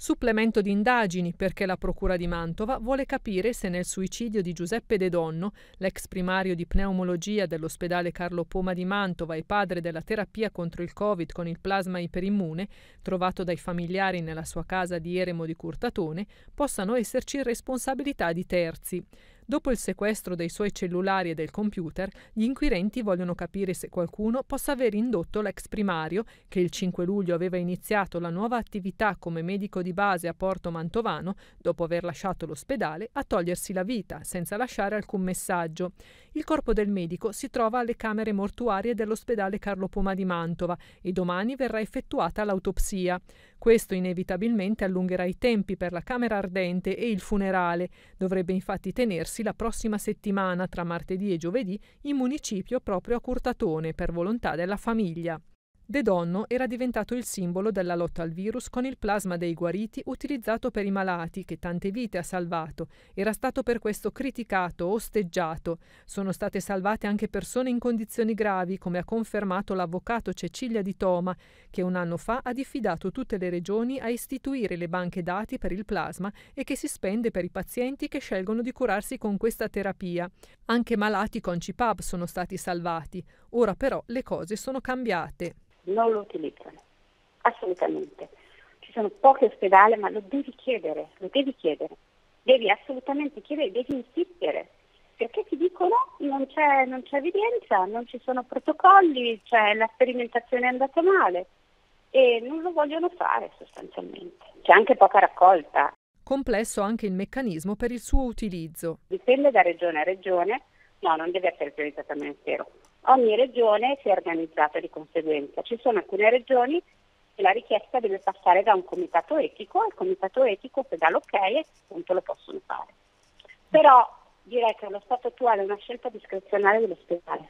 Supplemento di indagini perché la Procura di Mantova vuole capire se nel suicidio di Giuseppe De Donno, l'ex primario di pneumologia dell'ospedale Carlo Poma di Mantova e padre della terapia contro il Covid con il plasma iperimmune, trovato dai familiari nella sua casa di Eremo di Curtatone, possano esserci responsabilità di terzi. Dopo il sequestro dei suoi cellulari e del computer, gli inquirenti vogliono capire se qualcuno possa aver indotto l'ex primario, che il 5 luglio aveva iniziato la nuova attività come medico di base a Porto Mantovano, dopo aver lasciato l'ospedale, a togliersi la vita senza lasciare alcun messaggio. Il corpo del medico si trova alle camere mortuarie dell'ospedale Carlo Poma di Mantova e domani verrà effettuata l'autopsia. Questo inevitabilmente allungherà i tempi per la camera ardente e il funerale. Dovrebbe infatti tenersi svolgersi la prossima settimana tra martedì e giovedì in municipio proprio a Curtatone per volontà della famiglia. De Donno era diventato il simbolo della lotta al virus con il plasma dei guariti utilizzato per i malati che tante vite ha salvato. Era stato per questo criticato, osteggiato. Sono state salvate anche persone in condizioni gravi, come ha confermato l'avvocato Cecilia Di Toma, che un anno fa ha diffidato tutte le regioni a istituire le banche dati per il plasma e che si spende per i pazienti che scelgono di curarsi con questa terapia. Anche malati con CIPAB sono stati salvati. Ora però le cose sono cambiate non lo utilizzano, assolutamente. Ci sono pochi ospedali, ma lo devi chiedere, lo devi chiedere, devi assolutamente chiedere, devi insistere, perché ti dicono non c'è, non c'è evidenza, non ci sono protocolli, cioè la sperimentazione è andata male e non lo vogliono fare sostanzialmente. C'è anche poca raccolta. Complesso anche il meccanismo per il suo utilizzo. Dipende da regione a regione, no, non deve essere utilizzato al Ministero, Ogni regione si è organizzata di conseguenza. Ci sono alcune regioni che la richiesta deve passare da un comitato etico il comitato etico se dà l'ok appunto lo possono fare. Però direi che allo stato attuale è una scelta discrezionale dell'ospedale.